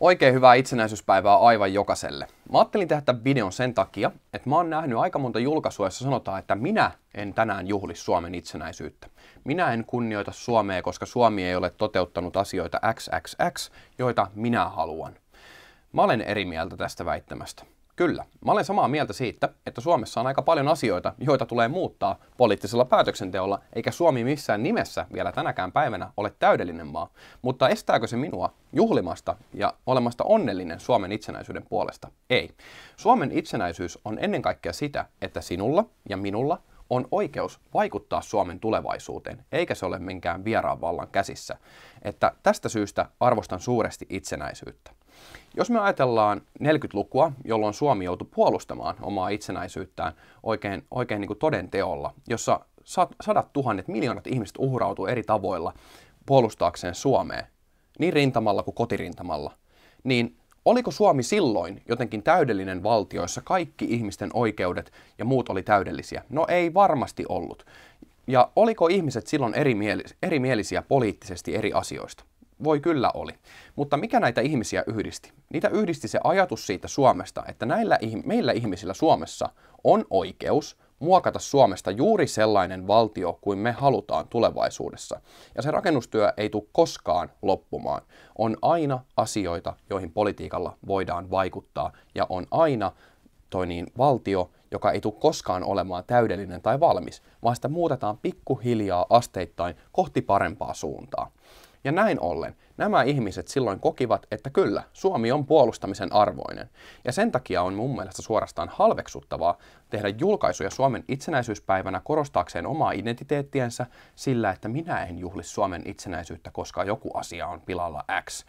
Oikein hyvää itsenäisyyspäivää aivan jokaiselle. Mä ajattelin tehdä tämän videon sen takia, että mä oon nähnyt aika monta julkaisua, jossa sanotaan, että minä en tänään juhli Suomen itsenäisyyttä. Minä en kunnioita Suomea, koska Suomi ei ole toteuttanut asioita XXX, joita minä haluan. Mä olen eri mieltä tästä väittämästä. Kyllä, mä olen samaa mieltä siitä, että Suomessa on aika paljon asioita, joita tulee muuttaa poliittisella päätöksenteolla, eikä Suomi missään nimessä vielä tänäkään päivänä ole täydellinen maa. Mutta estääkö se minua juhlimasta ja olemasta onnellinen Suomen itsenäisyyden puolesta? Ei. Suomen itsenäisyys on ennen kaikkea sitä, että sinulla ja minulla on oikeus vaikuttaa Suomen tulevaisuuteen, eikä se ole minkään vieraan vallan käsissä. Että tästä syystä arvostan suuresti itsenäisyyttä. Jos me ajatellaan 40-lukua, jolloin Suomi joutui puolustamaan omaa itsenäisyyttään oikein, oikein niin kuin todenteolla, jossa sadat tuhannet, miljoonat ihmiset uhrautuu eri tavoilla puolustaakseen Suomea, niin rintamalla kuin kotirintamalla, niin oliko Suomi silloin jotenkin täydellinen valtio, jossa kaikki ihmisten oikeudet ja muut oli täydellisiä? No ei varmasti ollut. Ja oliko ihmiset silloin erimielisiä, erimielisiä poliittisesti eri asioista? voi kyllä oli. Mutta mikä näitä ihmisiä yhdisti? Niitä yhdisti se ajatus siitä Suomesta, että näillä, meillä ihmisillä Suomessa on oikeus muokata Suomesta juuri sellainen valtio kuin me halutaan tulevaisuudessa. Ja se rakennustyö ei tule koskaan loppumaan. On aina asioita, joihin politiikalla voidaan vaikuttaa ja on aina toi niin, valtio, joka ei tule koskaan olemaan täydellinen tai valmis, vaan sitä muutetaan pikkuhiljaa asteittain kohti parempaa suuntaa. Ja näin ollen nämä ihmiset silloin kokivat, että kyllä, Suomi on puolustamisen arvoinen. Ja sen takia on mun mielestä suorastaan halveksuttavaa tehdä julkaisuja Suomen itsenäisyyspäivänä korostaakseen omaa identiteettiensä, sillä, että minä en juhli Suomen itsenäisyyttä, koska joku asia on pilalla X.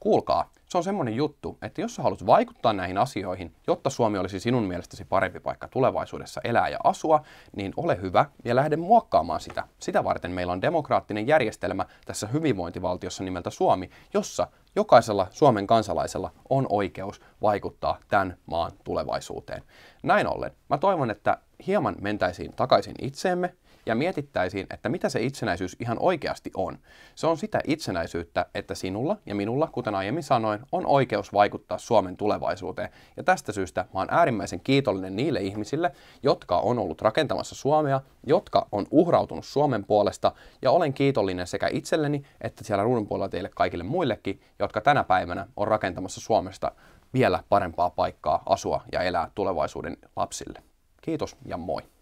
Kuulkaa, se on semmoinen juttu, että jos sä haluat vaikuttaa näihin asioihin, jotta Suomi olisi sinun mielestäsi parempi paikka tulevaisuudessa elää ja asua, niin ole hyvä ja lähde muokkaamaan sitä. Sitä varten meillä on demokraattinen järjestelmä tässä hyvinvointivaltiossa nimeltä Suomi, jossa jokaisella Suomen kansalaisella on oikeus vaikuttaa tämän maan tulevaisuuteen. Näin ollen, mä toivon, että hieman mentäisiin takaisin itseemme ja mietittäisiin, että mitä se itsenäisyys ihan oikeasti on. Se on sitä itsenäisyyttä, että sinulla ja minulla, kuten aiemmin sanoin, on oikeus vaikuttaa Suomen tulevaisuuteen. Ja tästä syystä mä oon äärimmäisen kiitollinen niille ihmisille, jotka on ollut rakentamassa Suomea, jotka on uhrautunut Suomen puolesta, ja olen kiitollinen sekä itselleni että siellä ruudun puolella teille kaikille muillekin, jotka tänä päivänä on rakentamassa Suomesta vielä parempaa paikkaa asua ja elää tulevaisuuden lapsille. Kiitos ja moi!